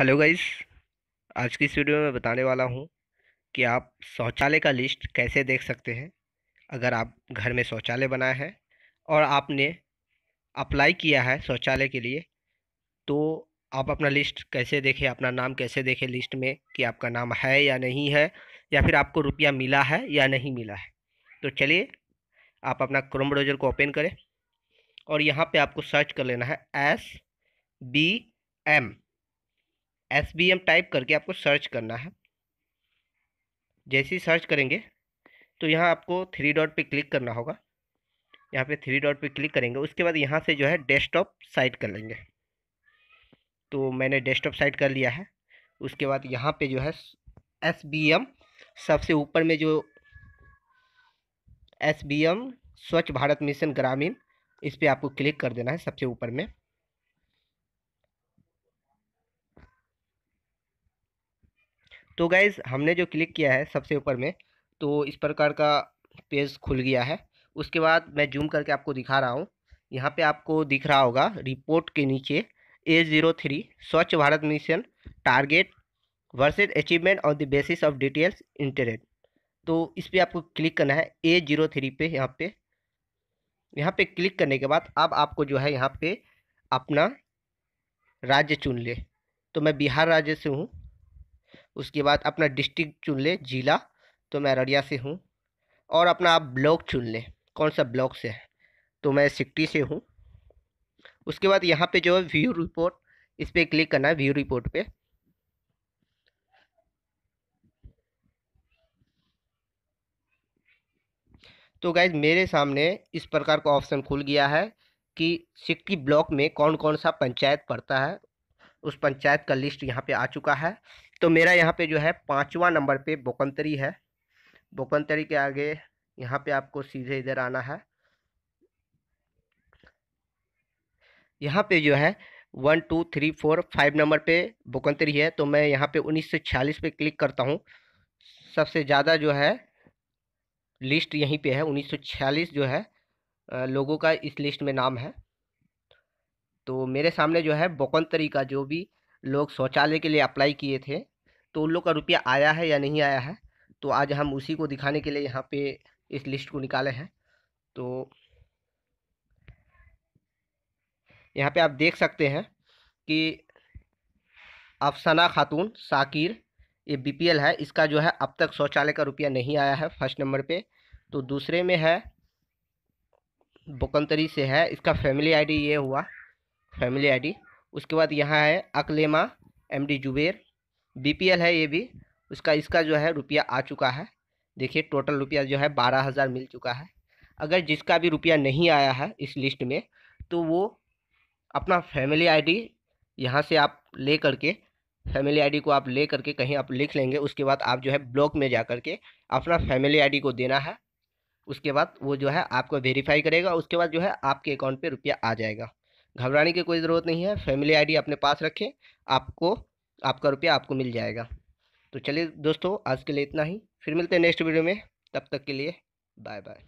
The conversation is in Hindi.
हेलो गाइस आज की इस वीडियो में बताने वाला हूँ कि आप शौचालय का लिस्ट कैसे देख सकते हैं अगर आप घर में शौचालय बनाया है और आपने अप्लाई किया है शौचालय के लिए तो आप अपना लिस्ट कैसे देखें अपना नाम कैसे देखें लिस्ट में कि आपका नाम है या नहीं है या फिर आपको रुपया मिला है या नहीं मिला है तो चलिए आप अपना क्रोम ब्राउज़र को ओपन करें और यहाँ पर आपको सर्च कर लेना है S B M S B M type करके आपको सर्च करना है जैसे ही सर्च करेंगे तो यहाँ आपको थ्री डॉट पे क्लिक करना होगा यहाँ पे थ्री डॉट पे क्लिक करेंगे उसके बाद यहाँ से जो है डेस्कटॉप साइट कर लेंगे तो मैंने डेस्कटॉप साइट कर लिया है उसके बाद यहाँ पे जो है एस बी एम सबसे ऊपर में जो एस बी एम स्वच्छ भारत मिशन ग्रामीण इस पर आपको क्लिक कर देना है सबसे ऊपर में तो गाइज़ हमने जो क्लिक किया है सबसे ऊपर में तो इस प्रकार का पेज खुल गया है उसके बाद मैं जूम करके आपको दिखा रहा हूँ यहाँ पे आपको दिख रहा होगा रिपोर्ट के नीचे ए zero three Swachh Bharat mission target versus achievement on the basis of details internet तो इस पर आपको क्लिक करना है ए जीरो थ्री पे यहाँ पे यहाँ पे क्लिक करने के बाद अब आपको जो है यहाँ पे अपना राज्य चुन ले तो मैं बिहार राज्य से हूँ उसके बाद अपना डिस्ट्रिक्ट चुन लें जिला तो मैं अररिया से हूँ और अपना आप ब्लॉक चुन लें कौन सा ब्लॉक से है तो मैं सिक्टी से हूँ उसके बाद यहाँ पे जो है व्यू रिपोर्ट इस पर क्लिक करना है व्यू रिपोर्ट पे तो गाइज मेरे सामने इस प्रकार का ऑप्शन खुल गया है कि सिक्टी ब्लॉक में कौन कौन सा पंचायत पड़ता है उस पंचायत का लिस्ट यहाँ पे आ चुका है तो मेरा यहाँ पे जो है पाँचवा नंबर पे बोकंतरी है बोकंतरी के आगे यहाँ पे आपको सीधे इधर आना है यहाँ पे जो है one two three four five number पे बोकंतरी है तो मैं यहाँ पे उन्नीस सौ छियालीस पर क्लिक करता हूँ सबसे ज़्यादा जो है लिस्ट यहीं पे है उन्नीस सौ छियालीस जो है लोगों का इस लिस्ट में नाम है तो मेरे सामने जो है बकौंतरी का जो भी लोग शौचालय के लिए अप्लाई किए थे तो उन लोग का रुपया आया है या नहीं आया है तो आज हम उसी को दिखाने के लिए यहाँ पे इस लिस्ट को निकाले हैं तो यहाँ पे आप देख सकते हैं कि अफसाना खातून साकिर ये बीपीएल है इसका जो है अब तक शौचालय का रुपया नहीं आया है फर्स्ट नंबर पे तो दूसरे में है बोकंतरी से है इसका फैमिली आईडी ये हुआ फैमिली आईडी उसके बाद यहाँ है Aklema M D Zuber BPL है ये भी उसका इसका जो है रुपया आ चुका है देखिए टोटल रुपया जो है बारह हज़ार मिल चुका है अगर जिसका भी रुपया नहीं आया है इस लिस्ट में तो वो अपना फैमिली आईडी यहाँ से आप ले करके फैमिली आईडी को आप ले करके कहीं आप लिख लेंगे उसके बाद आप जो है ब्लॉक में जा करके अपना फैमिली आईडी को देना है उसके बाद वो जो है आपको वेरीफाई करेगा उसके बाद जो है आपके अकाउंट पे रुपया आ जाएगा घबराने की कोई ज़रूरत नहीं है फैमिली आईडी अपने पास रखें आपको आपका रुपया आपको मिल जाएगा तो चलिए दोस्तों आज के लिए इतना ही फिर मिलते हैं नेक्स्ट वीडियो में तब तक के लिए बाय बाय